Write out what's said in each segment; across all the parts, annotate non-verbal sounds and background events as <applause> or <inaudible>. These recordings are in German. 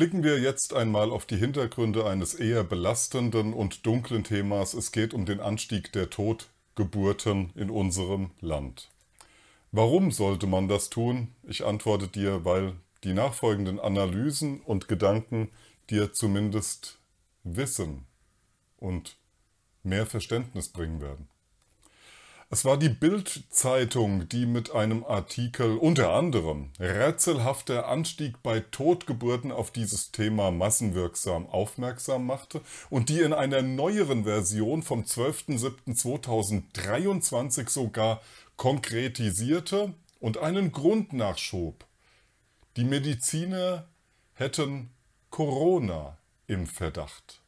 Blicken wir jetzt einmal auf die Hintergründe eines eher belastenden und dunklen Themas. Es geht um den Anstieg der Todgeburten in unserem Land. Warum sollte man das tun? Ich antworte dir, weil die nachfolgenden Analysen und Gedanken dir zumindest Wissen und mehr Verständnis bringen werden. Es war die Bild-Zeitung, die mit einem Artikel unter anderem rätselhafter Anstieg bei Totgeburten auf dieses Thema massenwirksam aufmerksam machte und die in einer neueren Version vom 12.07.2023 sogar konkretisierte und einen Grund nachschob. Die Mediziner hätten Corona im Verdacht.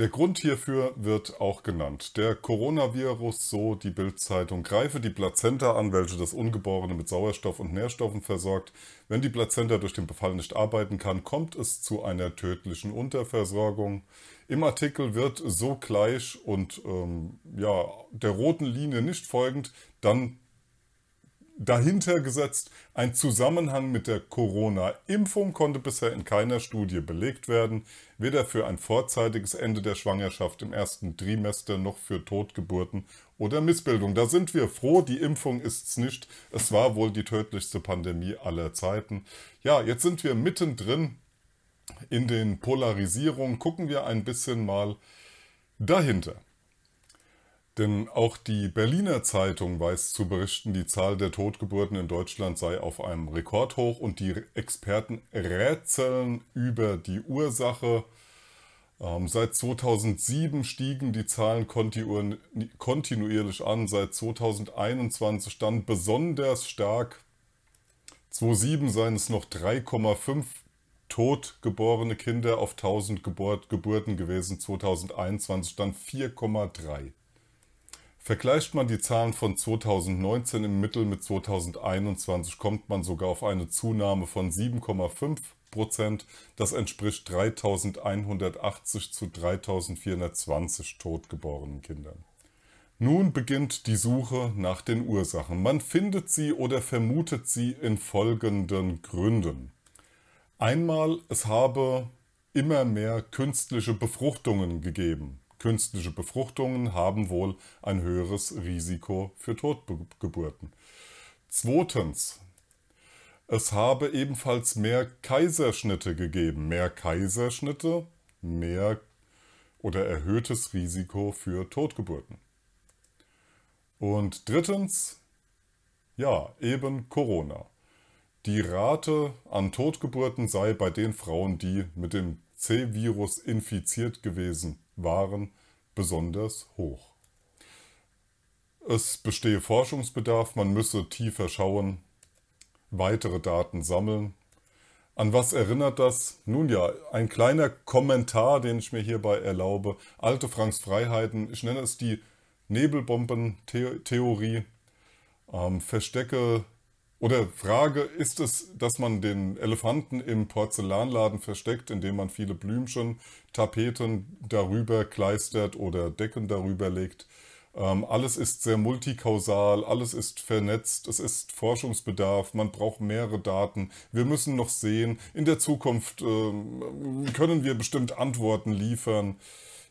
Der Grund hierfür wird auch genannt. Der Coronavirus, so die Bildzeitung, greife die Plazenta an, welche das Ungeborene mit Sauerstoff und Nährstoffen versorgt. Wenn die Plazenta durch den Befall nicht arbeiten kann, kommt es zu einer tödlichen Unterversorgung. Im Artikel wird so gleich und ähm, ja, der roten Linie nicht folgend dann Dahinter gesetzt, ein Zusammenhang mit der Corona-Impfung konnte bisher in keiner Studie belegt werden, weder für ein vorzeitiges Ende der Schwangerschaft im ersten Trimester noch für Totgeburten oder Missbildung. Da sind wir froh, die Impfung ist es nicht. Es war wohl die tödlichste Pandemie aller Zeiten. Ja, jetzt sind wir mittendrin in den Polarisierungen. Gucken wir ein bisschen mal dahinter. Denn auch die Berliner Zeitung weiß zu berichten, die Zahl der Totgeburten in Deutschland sei auf einem Rekordhoch und die Experten rätseln über die Ursache. Ähm, seit 2007 stiegen die Zahlen kontinuierlich an, seit 2021 dann besonders stark. 2007 seien es noch 3,5 totgeborene Kinder auf 1000 Geburt, Geburten gewesen, 2021 dann 4,3. Vergleicht man die Zahlen von 2019 im Mittel mit 2021, kommt man sogar auf eine Zunahme von 7,5 Prozent. Das entspricht 3180 zu 3420 totgeborenen Kindern. Nun beginnt die Suche nach den Ursachen. Man findet sie oder vermutet sie in folgenden Gründen. Einmal, es habe immer mehr künstliche Befruchtungen gegeben. Künstliche Befruchtungen haben wohl ein höheres Risiko für Totgeburten. Zweitens, es habe ebenfalls mehr Kaiserschnitte gegeben. Mehr Kaiserschnitte, mehr oder erhöhtes Risiko für Totgeburten. Und drittens, ja, eben Corona. Die Rate an Totgeburten sei bei den Frauen, die mit dem C-Virus infiziert gewesen waren, besonders hoch. Es bestehe Forschungsbedarf, man müsse tiefer schauen, weitere Daten sammeln. An was erinnert das? Nun ja, ein kleiner Kommentar, den ich mir hierbei erlaube. Alte Franks Freiheiten, ich nenne es die Nebelbombentheorie. Ähm, verstecke oder Frage, ist es, dass man den Elefanten im Porzellanladen versteckt, indem man viele Blümchen, Tapeten darüber kleistert oder Decken darüber legt? Ähm, alles ist sehr multikausal, alles ist vernetzt, es ist Forschungsbedarf, man braucht mehrere Daten. Wir müssen noch sehen, in der Zukunft äh, können wir bestimmt Antworten liefern.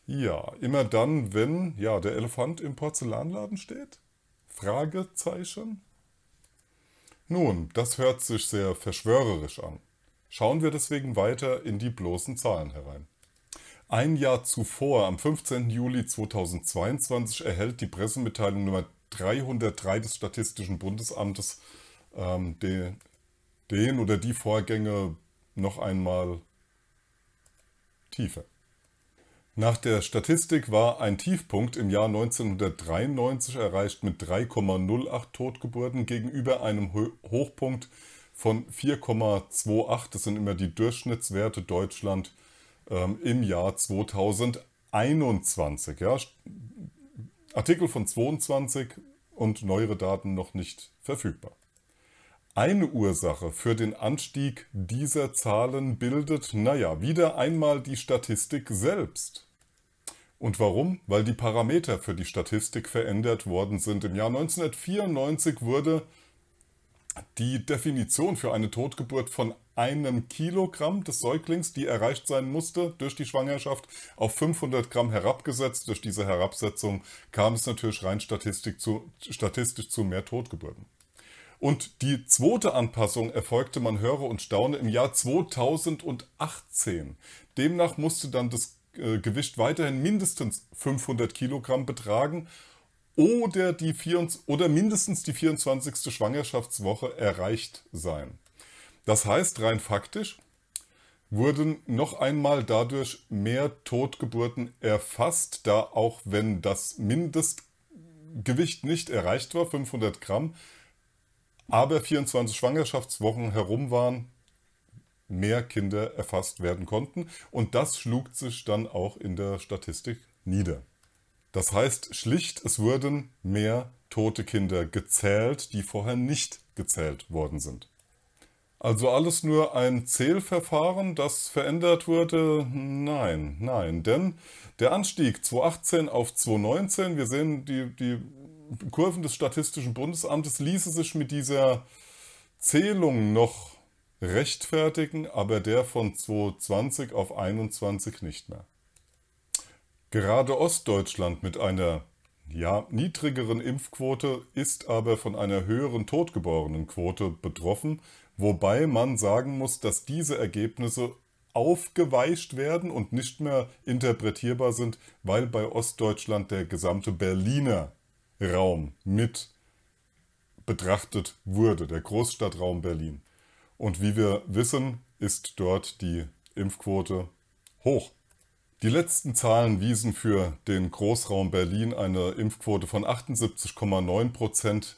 Ja, immer dann, wenn ja, der Elefant im Porzellanladen steht? Fragezeichen? Nun, das hört sich sehr verschwörerisch an. Schauen wir deswegen weiter in die bloßen Zahlen herein. Ein Jahr zuvor, am 15. Juli 2022, erhält die Pressemitteilung Nummer 303 des Statistischen Bundesamtes ähm, den, den oder die Vorgänge noch einmal tiefer. Nach der Statistik war ein Tiefpunkt im Jahr 1993 erreicht mit 3,08 Totgeburten gegenüber einem Hochpunkt von 4,28. Das sind immer die Durchschnittswerte Deutschland ähm, im Jahr 2021. Ja? Artikel von 22 und neuere Daten noch nicht verfügbar. Eine Ursache für den Anstieg dieser Zahlen bildet, naja, wieder einmal die Statistik selbst. Und warum? Weil die Parameter für die Statistik verändert worden sind. Im Jahr 1994 wurde die Definition für eine Totgeburt von einem Kilogramm des Säuglings, die erreicht sein musste durch die Schwangerschaft, auf 500 Gramm herabgesetzt. Durch diese Herabsetzung kam es natürlich rein statistisch zu, statistisch zu mehr Totgeburten. Und die zweite Anpassung erfolgte, man höre und staune, im Jahr 2018. Demnach musste dann das äh, Gewicht weiterhin mindestens 500 Kilogramm betragen oder, die 24, oder mindestens die 24. Schwangerschaftswoche erreicht sein. Das heißt, rein faktisch wurden noch einmal dadurch mehr Totgeburten erfasst, da auch wenn das Mindestgewicht nicht erreicht war, 500 Gramm, aber 24 Schwangerschaftswochen herum waren, mehr Kinder erfasst werden konnten. Und das schlug sich dann auch in der Statistik nieder. Das heißt schlicht, es wurden mehr tote Kinder gezählt, die vorher nicht gezählt worden sind. Also alles nur ein Zählverfahren, das verändert wurde? Nein, nein, denn der Anstieg 2018 auf 2019, wir sehen, die, die Kurven des Statistischen Bundesamtes ließe sich mit dieser Zählung noch rechtfertigen, aber der von 2020 auf 21 nicht mehr. Gerade Ostdeutschland mit einer ja, niedrigeren Impfquote ist aber von einer höheren Totgeborenenquote betroffen, wobei man sagen muss, dass diese Ergebnisse aufgeweicht werden und nicht mehr interpretierbar sind, weil bei Ostdeutschland der gesamte Berliner Raum mit betrachtet wurde, der Großstadtraum Berlin. Und wie wir wissen, ist dort die Impfquote hoch. Die letzten Zahlen wiesen für den Großraum Berlin eine Impfquote von 78,9 Prozent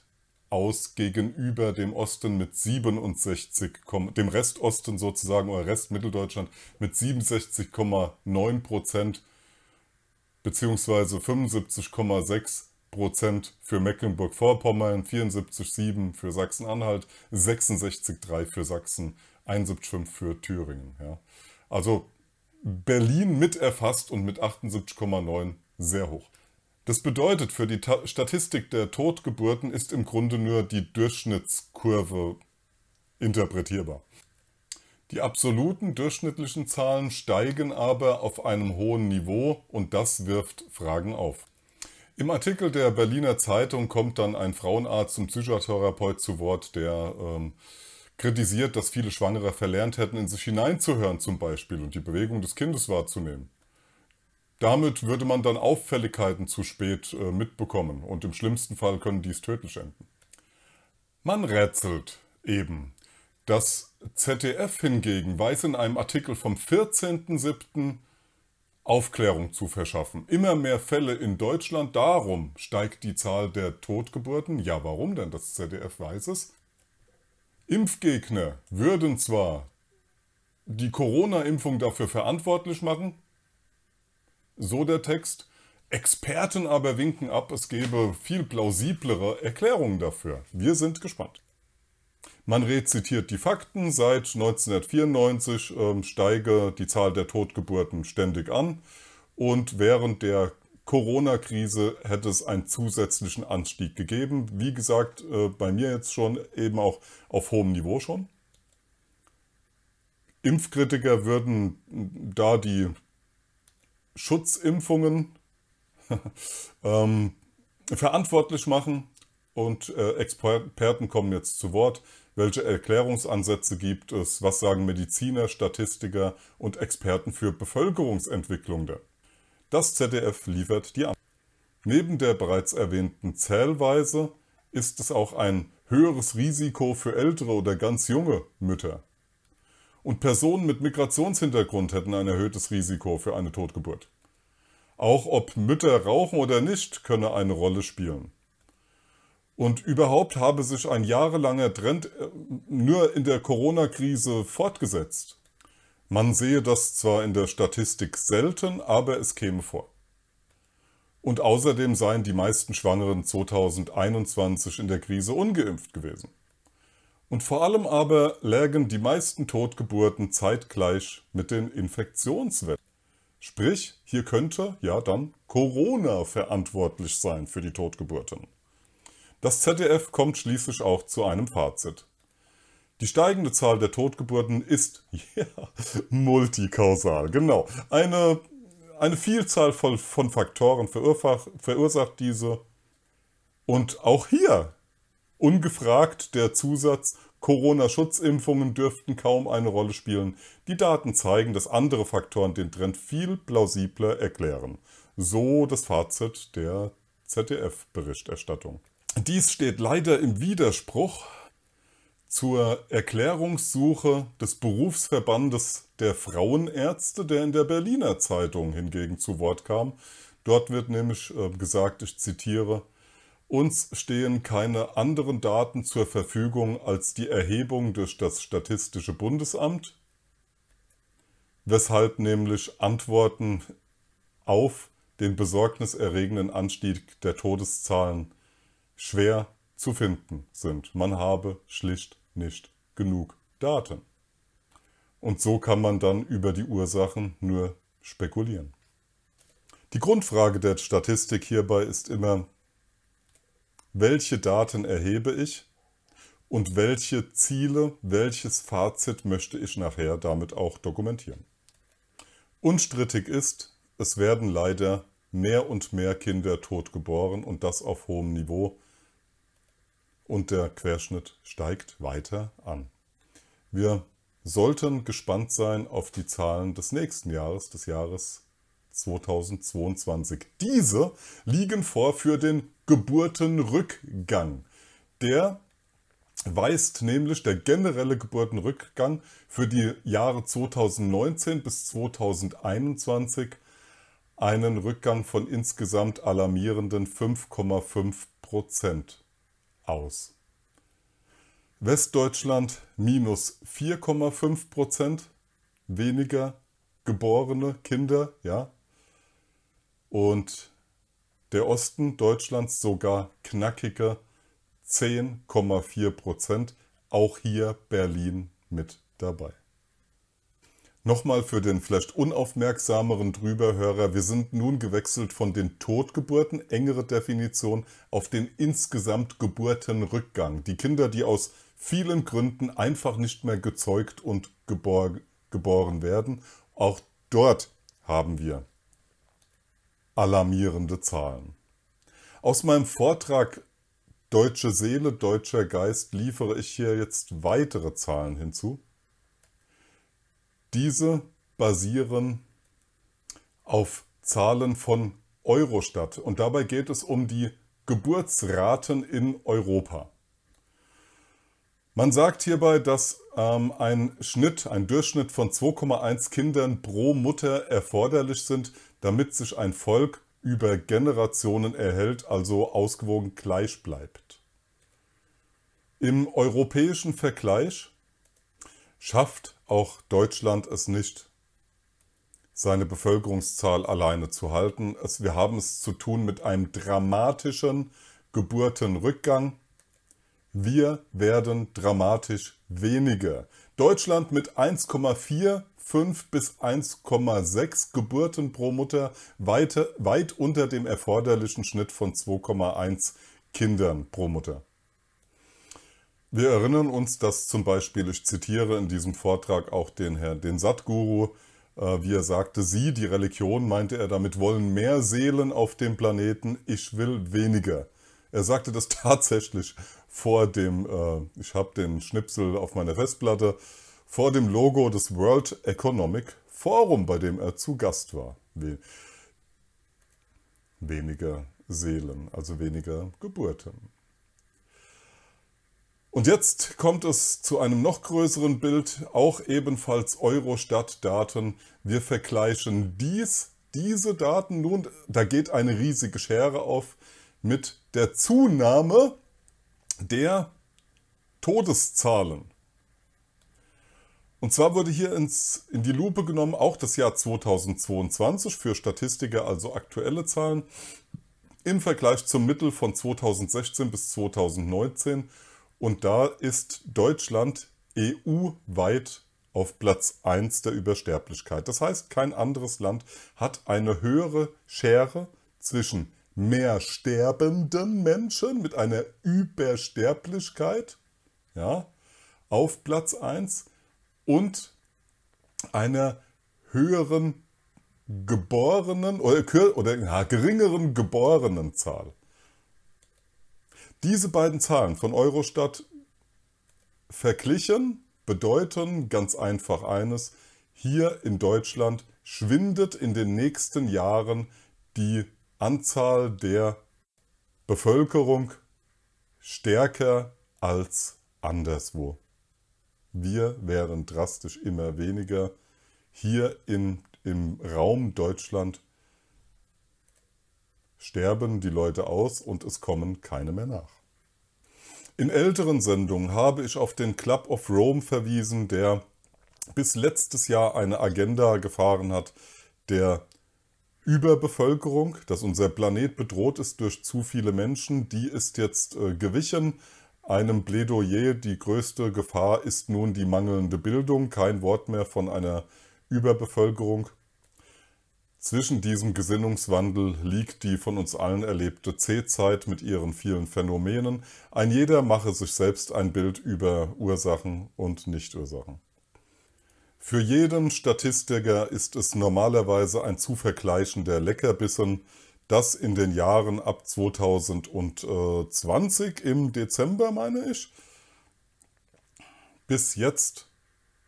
aus gegenüber dem Osten mit 67, dem Rest Osten sozusagen oder Rest Mitteldeutschland mit 67,9 Prozent beziehungsweise 75,6 Prozent für Mecklenburg-Vorpommern, 74,7 für Sachsen-Anhalt, 66,3 für Sachsen, 71,5 für Thüringen. Ja. Also Berlin mit erfasst und mit 78,9 sehr hoch. Das bedeutet, für die Ta Statistik der Totgeburten ist im Grunde nur die Durchschnittskurve interpretierbar. Die absoluten durchschnittlichen Zahlen steigen aber auf einem hohen Niveau und das wirft Fragen auf. Im Artikel der Berliner Zeitung kommt dann ein Frauenarzt und Psychotherapeut zu Wort, der ähm, kritisiert, dass viele Schwangere verlernt hätten, in sich hineinzuhören zum Beispiel und die Bewegung des Kindes wahrzunehmen. Damit würde man dann Auffälligkeiten zu spät äh, mitbekommen und im schlimmsten Fall können dies tödlich enden. Man rätselt eben. Das ZDF hingegen weiß in einem Artikel vom 14.07 Aufklärung zu verschaffen. Immer mehr Fälle in Deutschland, darum steigt die Zahl der Totgeburten. Ja, warum denn? Das ZDF weiß es. Impfgegner würden zwar die Corona-Impfung dafür verantwortlich machen, so der Text, Experten aber winken ab, es gäbe viel plausiblere Erklärungen dafür. Wir sind gespannt. Man rezitiert die Fakten, seit 1994 ähm, steige die Zahl der Totgeburten ständig an und während der Corona-Krise hätte es einen zusätzlichen Anstieg gegeben. Wie gesagt, äh, bei mir jetzt schon eben auch auf hohem Niveau schon. Impfkritiker würden da die Schutzimpfungen <laughs> ähm, verantwortlich machen und äh, Experten kommen jetzt zu Wort. Welche Erklärungsansätze gibt es? Was sagen Mediziner, Statistiker und Experten für Bevölkerungsentwicklung? Da? Das ZDF liefert die Antwort. Neben der bereits erwähnten Zählweise ist es auch ein höheres Risiko für ältere oder ganz junge Mütter. Und Personen mit Migrationshintergrund hätten ein erhöhtes Risiko für eine Totgeburt. Auch ob Mütter rauchen oder nicht, könne eine Rolle spielen. Und überhaupt habe sich ein jahrelanger Trend äh, nur in der Corona-Krise fortgesetzt. Man sehe das zwar in der Statistik selten, aber es käme vor. Und außerdem seien die meisten Schwangeren 2021 in der Krise ungeimpft gewesen. Und vor allem aber lägen die meisten Totgeburten zeitgleich mit den Infektionswetten. Sprich, hier könnte ja dann Corona verantwortlich sein für die Totgeburten. Das ZDF kommt schließlich auch zu einem Fazit. Die steigende Zahl der Totgeburten ist <laughs> ja, multikausal, genau. Eine, eine Vielzahl von, von Faktoren verursacht, verursacht diese. Und auch hier ungefragt der Zusatz Corona-Schutzimpfungen dürften kaum eine Rolle spielen. Die Daten zeigen, dass andere Faktoren den Trend viel plausibler erklären. So das Fazit der ZDF-Berichterstattung. Dies steht leider im Widerspruch zur Erklärungssuche des Berufsverbandes der Frauenärzte, der in der Berliner Zeitung hingegen zu Wort kam. Dort wird nämlich äh, gesagt, ich zitiere, uns stehen keine anderen Daten zur Verfügung als die Erhebung durch das Statistische Bundesamt, weshalb nämlich Antworten auf den besorgniserregenden Anstieg der Todeszahlen schwer zu finden sind. Man habe schlicht nicht genug Daten. Und so kann man dann über die Ursachen nur spekulieren. Die Grundfrage der Statistik hierbei ist immer, welche Daten erhebe ich und welche Ziele, welches Fazit möchte ich nachher damit auch dokumentieren. Unstrittig ist, es werden leider mehr und mehr Kinder tot geboren und das auf hohem Niveau. Und der Querschnitt steigt weiter an. Wir sollten gespannt sein auf die Zahlen des nächsten Jahres, des Jahres 2022. Diese liegen vor für den Geburtenrückgang. Der weist nämlich der generelle Geburtenrückgang für die Jahre 2019 bis 2021 einen Rückgang von insgesamt alarmierenden 5,5 Prozent aus. Westdeutschland minus 4,5 Prozent weniger geborene Kinder, ja. Und der Osten Deutschlands sogar knackige 10,4 Prozent, auch hier Berlin mit dabei. Nochmal für den vielleicht unaufmerksameren Drüberhörer, wir sind nun gewechselt von den Totgeburten, engere Definition, auf den insgesamt Geburtenrückgang. Die Kinder, die aus vielen Gründen einfach nicht mehr gezeugt und gebor geboren werden, auch dort haben wir alarmierende Zahlen. Aus meinem Vortrag Deutsche Seele, deutscher Geist liefere ich hier jetzt weitere Zahlen hinzu. Diese basieren auf Zahlen von Eurostat und dabei geht es um die Geburtsraten in Europa. Man sagt hierbei, dass ähm, ein Schnitt, ein Durchschnitt von 2,1 Kindern pro Mutter erforderlich sind, damit sich ein Volk über Generationen erhält, also ausgewogen gleich bleibt. Im europäischen Vergleich schafft auch Deutschland es nicht, seine Bevölkerungszahl alleine zu halten. Es, wir haben es zu tun mit einem dramatischen Geburtenrückgang. Wir werden dramatisch weniger. Deutschland mit 1,45 bis 1,6 Geburten pro Mutter weit, weit unter dem erforderlichen Schnitt von 2,1 Kindern pro Mutter. Wir erinnern uns, dass zum Beispiel, ich zitiere in diesem Vortrag auch den Herrn, den Satguru, äh, wie er sagte, sie, die Religion, meinte er damit, wollen mehr Seelen auf dem Planeten, ich will weniger. Er sagte das <laughs> tatsächlich vor dem, äh, ich habe den Schnipsel auf meiner Festplatte, vor dem Logo des World Economic Forum, bei dem er zu Gast war. weniger Seelen, also weniger Geburten. Und jetzt kommt es zu einem noch größeren Bild, auch ebenfalls Eurostat-Daten. Wir vergleichen dies, diese Daten nun, da geht eine riesige Schere auf, mit der Zunahme der Todeszahlen. Und zwar wurde hier ins, in die Lupe genommen auch das Jahr 2022 für Statistiker, also aktuelle Zahlen, im Vergleich zum Mittel von 2016 bis 2019 und da ist Deutschland EU-weit auf Platz 1 der Übersterblichkeit. Das heißt, kein anderes Land hat eine höhere Schere zwischen mehr sterbenden Menschen mit einer Übersterblichkeit ja, auf Platz 1 und einer höheren geborenen oder, oder ja, geringeren geborenen Zahl. Diese beiden Zahlen von Eurostat verglichen bedeuten ganz einfach eines, hier in Deutschland schwindet in den nächsten Jahren die Anzahl der Bevölkerung stärker als anderswo. Wir werden drastisch immer weniger. Hier in, im Raum Deutschland sterben die Leute aus und es kommen keine mehr nach. In älteren Sendungen habe ich auf den Club of Rome verwiesen, der bis letztes Jahr eine Agenda gefahren hat der Überbevölkerung, dass unser Planet bedroht ist durch zu viele Menschen, die ist jetzt äh, gewichen. Einem Plädoyer, die größte Gefahr ist nun die mangelnde Bildung, kein Wort mehr von einer Überbevölkerung. Zwischen diesem Gesinnungswandel liegt die von uns allen erlebte C-Zeit mit ihren vielen Phänomenen. Ein jeder mache sich selbst ein Bild über Ursachen und Nichtursachen. Für jeden Statistiker ist es normalerweise ein zu vergleichender Leckerbissen, dass in den Jahren ab 2020 im Dezember, meine ich, bis jetzt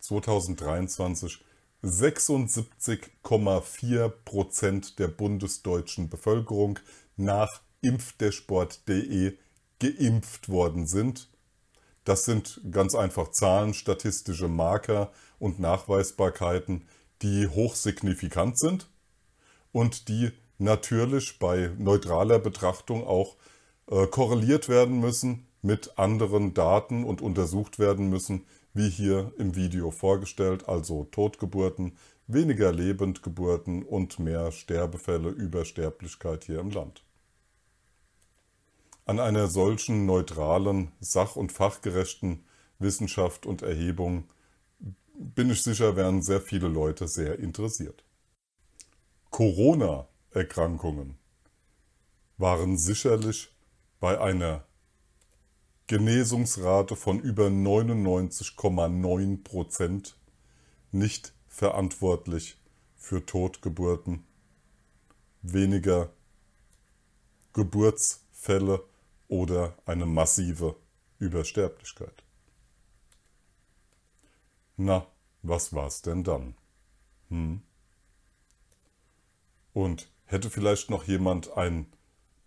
2023 76,4 Prozent der bundesdeutschen Bevölkerung nach impfdashboard.de geimpft worden sind. Das sind ganz einfach Zahlen, statistische Marker und Nachweisbarkeiten, die hochsignifikant sind und die natürlich bei neutraler Betrachtung auch äh, korreliert werden müssen mit anderen Daten und untersucht werden müssen, wie hier im Video vorgestellt, also Totgeburten, weniger Lebendgeburten und mehr Sterbefälle, Übersterblichkeit hier im Land. An einer solchen neutralen, sach- und fachgerechten Wissenschaft und Erhebung bin ich sicher, werden sehr viele Leute sehr interessiert. Corona-Erkrankungen waren sicherlich bei einer Genesungsrate von über 99,9 Prozent nicht verantwortlich für Totgeburten, weniger Geburtsfälle oder eine massive Übersterblichkeit. Na, was war's denn dann? Hm? Und hätte vielleicht noch jemand ein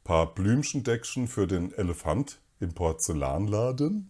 paar Blümchendeckchen für den Elefant? im Porzellanladen?